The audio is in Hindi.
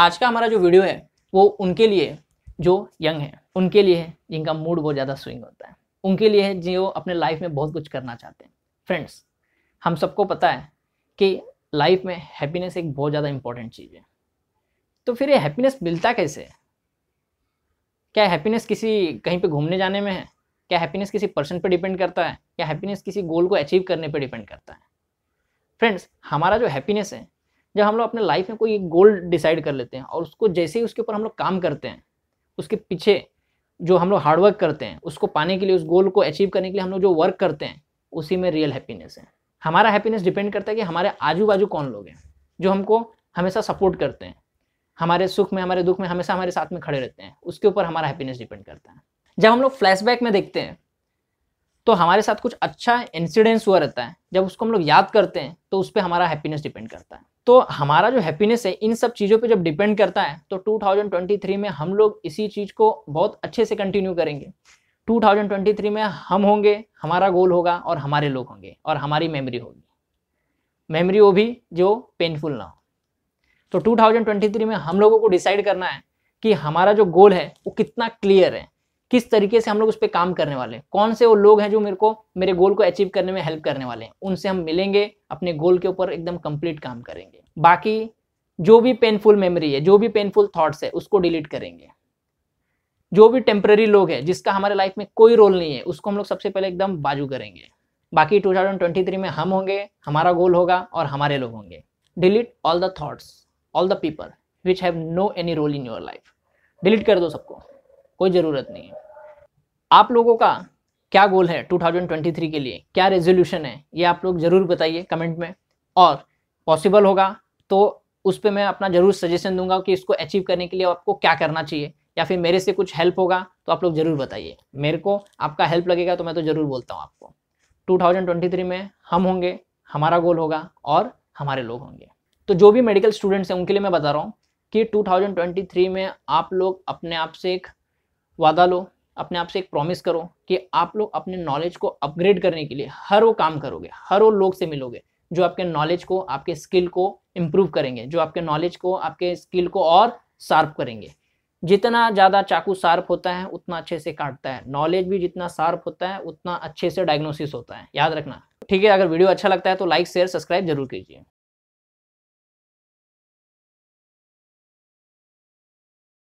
आज का हमारा जो वीडियो है वो उनके लिए जो यंग है उनके लिए है जिनका मूड बहुत ज़्यादा स्विंग होता है उनके लिए है जो अपने लाइफ में बहुत कुछ करना चाहते हैं फ्रेंड्स हम सबको पता है कि लाइफ में हैप्पीनेस एक बहुत ज़्यादा इंपॉर्टेंट चीज़ है तो फिर ये हैप्पीनेस मिलता कैसे क्या हैप्पीनेस किसी कहीं पे घूमने जाने में है क्या हैप्पीनेस किसी पर्सन पे डिपेंड करता है क्या हैप्पीनेस किसी गोल को अचीव करने पे डिपेंड करता है फ्रेंड्स हमारा जो हैप्पीनेस है जब हम लोग अपने लाइफ में कोई गोल डिसाइड कर लेते हैं और उसको जैसे ही उसके ऊपर हम लोग काम करते हैं उसके पीछे जो हम लोग हार्डवर्क करते हैं उसको पाने के लिए उस गोल को अचीव करने के लिए हम लोग जो वर्क करते हैं उसी में रियल हैप्पीनेस है हमारा हैप्पीनेस डिपेंड करता है कि हमारे आजू बाजू कौन लोग हैं जो हमको हमेशा सपोर्ट करते हैं हमारे सुख में हमारे दुख में हमेशा हमारे साथ में खड़े रहते हैं उसके ऊपर हमारा हैप्पीनेस डिपेंड करता है जब हम लोग फ्लैशबैक में देखते हैं तो हमारे साथ कुछ अच्छा इंसिडेंस हुआ रहता है जब उसको हम लोग याद करते हैं तो उस पर हमारा हैप्पीनेस डिपेंड करता है तो हमारा जो हैप्पीनेस है इन सब चीज़ों पे जब डिपेंड करता है तो 2023 में हम लोग इसी चीज़ को बहुत अच्छे से कंटिन्यू करेंगे 2023 में हम होंगे हमारा गोल होगा और हमारे लोग होंगे और हमारी मेमोरी होगी मेमोरी वो भी जो पेनफुल ना हो तो 2023 में हम लोगों को डिसाइड करना है कि हमारा जो गोल है वो कितना क्लियर है किस तरीके से हम लोग उस पर काम करने वाले हैं कौन से वो लोग हैं जो मेरे को मेरे गोल को अचीव करने में हेल्प करने वाले हैं उनसे हम मिलेंगे अपने गोल के ऊपर एकदम कंप्लीट काम करेंगे बाकी जो भी पेनफुल मेमोरी है जो भी पेनफुल थॉट्स है उसको डिलीट करेंगे जो भी टेम्प्रेरी लोग है जिसका हमारे लाइफ में कोई रोल नहीं है उसको हम लोग सबसे पहले एकदम बाजू करेंगे बाकी 2023 में हम होंगे हमारा गोल होगा और हमारे लोग होंगे delete all the thoughts all the people which have no any role in your life delete कर दो सबको कोई ज़रूरत नहीं है आप लोगों का क्या गोल है 2023 के लिए क्या रेजोल्यूशन है ये आप लोग ज़रूर बताइए कमेंट में और पॉसिबल होगा तो उस पर मैं अपना ज़रूर सजेशन दूंगा कि इसको अचीव करने के लिए आपको क्या करना चाहिए या फिर मेरे से कुछ हेल्प होगा तो आप लोग ज़रूर बताइए मेरे को आपका हेल्प लगेगा तो मैं तो ज़रूर बोलता हूँ आपको 2023 में हम होंगे हमारा गोल होगा और हमारे लोग होंगे तो जो भी मेडिकल स्टूडेंट्स हैं उनके लिए मैं बता रहा हूँ कि 2023 में आप लोग अपने आप से एक वादा लो अपने आप से एक प्रॉमिस करो कि आप लोग अपने नॉलेज को अपग्रेड करने के लिए हर वो काम करोगे हर वो लोग से मिलोगे जो आपके नॉलेज को आपके स्किल को इम्प्रूव करेंगे जो आपके नॉलेज को आपके स्किल को और शार्प करेंगे जितना ज़्यादा चाकू शार्प होता है उतना अच्छे से काटता है नॉलेज भी जितना शार्प होता है उतना अच्छे से डायग्नोसिस होता है याद रखना ठीक है अगर वीडियो अच्छा लगता है तो लाइक शेयर सब्सक्राइब जरूर कीजिए